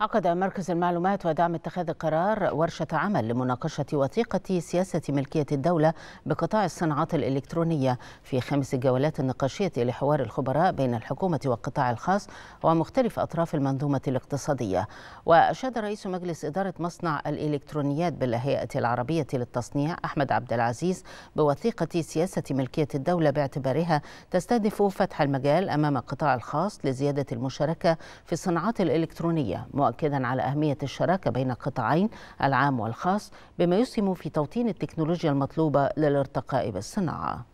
عقد مركز المعلومات ودعم اتخاذ القرار ورشة عمل لمناقشة وثيقة سياسة ملكية الدولة بقطاع الصناعات الإلكترونية في خمس جولات نقاشية لحوار الخبراء بين الحكومة والقطاع الخاص ومختلف أطراف المنظومة الاقتصادية وأشاد رئيس مجلس إدارة مصنع الإلكترونيات بالهيئة العربية للتصنيع أحمد عبد العزيز بوثيقة سياسة ملكية الدولة باعتبارها تستهدف فتح المجال أمام القطاع الخاص لزيادة المشاركة في الصناعات الإلكترونية مؤكدا على أهمية الشراكة بين القطاعين العام والخاص بما يسهم في توطين التكنولوجيا المطلوبة للارتقاء بالصناعة